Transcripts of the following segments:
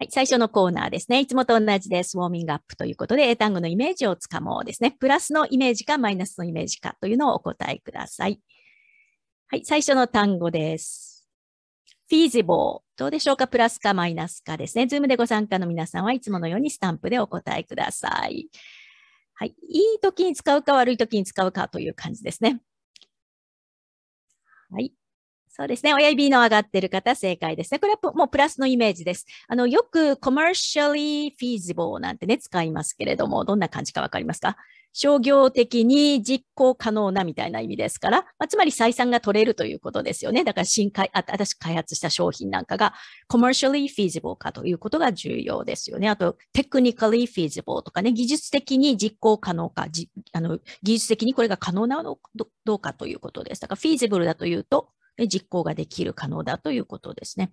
はい、最初のコーナーですね。いつもと同じです。ウォーミングアップということで、英単語のイメージをつかもうですね。プラスのイメージかマイナスのイメージかというのをお答えください。はい、最初の単語です。feasible。どうでしょうかプラスかマイナスかですね。ズームでご参加の皆さんはいつものようにスタンプでお答えください。はい、いい時に使うか悪い時に使うかという感じですね。はい。そうですね。親指の上がってる方、正解ですね。これはもうプラスのイメージです。あの、よく commercially feasible なんてね、使いますけれども、どんな感じかわかりますか商業的に実行可能なみたいな意味ですから、まあ、つまり採算が取れるということですよね。だから新開、新しく開発した商品なんかが commercially feasible かということが重要ですよね。あと technically feasible とかね、技術的に実行可能か、じあの技術的にこれが可能なのどうかということです。だから feasible だというと、実行ができる可能だということですね。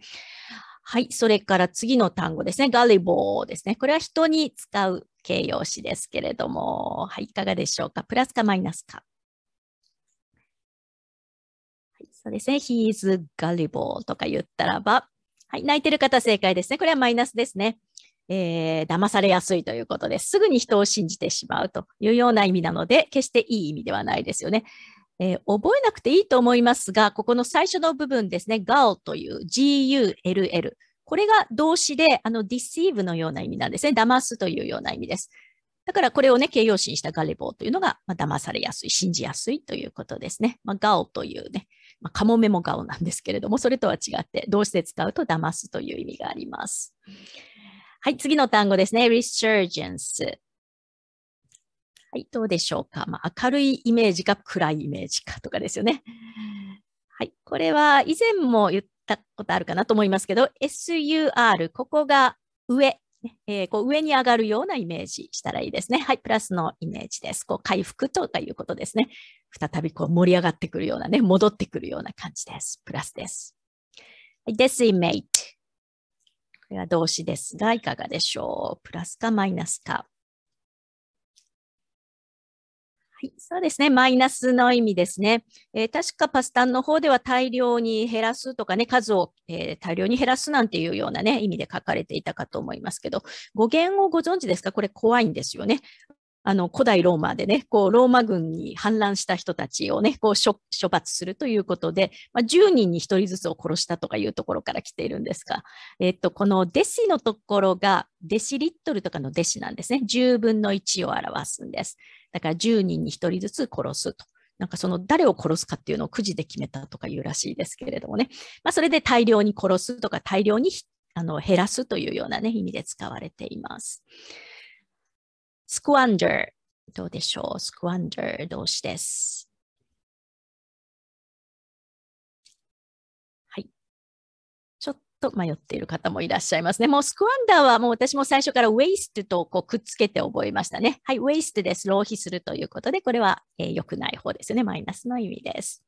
はい。それから次の単語ですね。ガリボーですね。これは人に使う形容詞ですけれども、はい。いかがでしょうかプラスかマイナスか。はい、そうですね。He is gullible とか言ったらば。はい。泣いてる方正解ですね。これはマイナスですね。えー、騙されやすいということです。すぐに人を信じてしまうというような意味なので、決していい意味ではないですよね。えー、覚えなくていいと思いますが、ここの最初の部分ですね、gull という gull。これが動詞で、あの deceive のような意味なんですね。騙すというような意味です。だからこれをね、形容詞にしたガレボーというのが、まあ、騙されやすい、信じやすいということですね。まあ、ガオというね、まあ、カモメもガオなんですけれども、それとは違って、動詞で使うと騙すという意味があります。はい、次の単語ですね。resurgence。はい、どうでしょうか。まあ、明るいイメージか暗いイメージかとかですよね。はい、これは以前も言ったことあるかなと思いますけど、SUR、ここが上、えー、こう上に上がるようなイメージしたらいいですね。はい、プラスのイメージです。こう回復とかいうことですね。再びこう盛り上がってくるようなね、戻ってくるような感じです。プラスです。はい、decimate。これは動詞ですが、いかがでしょうプラスかマイナスか。はい、そうですね。マイナスの意味ですね。えー、確かパスタンの方では大量に減らすとかね、数を、えー、大量に減らすなんていうようなね、意味で書かれていたかと思いますけど、語源をご存知ですかこれ怖いんですよね。あの、古代ローマでね、こう、ローマ軍に反乱した人たちをね、こう処、処罰するということで、まあ、10人に1人ずつを殺したとかいうところから来ているんですが、えっと、この弟子のところが、デシリットルとかの弟子なんですね。10分の1を表すんです。だから10人に1人ずつ殺すと。なんかその誰を殺すかっていうのをくじで決めたとかいうらしいですけれどもね。まあ、それで大量に殺すとか大量にあの減らすというようなね、意味で使われています。スク u ンジ d e どうでしょうスク u ンジ d e r 動詞です。はい。ちょっと迷っている方もいらっしゃいますね。もうスク u ンダーはもう私も最初からウェイス e とこうくっつけて覚えましたね。はい、ウェイス e です。浪費するということで、これは、えー、良くない方ですよね。マイナスの意味です。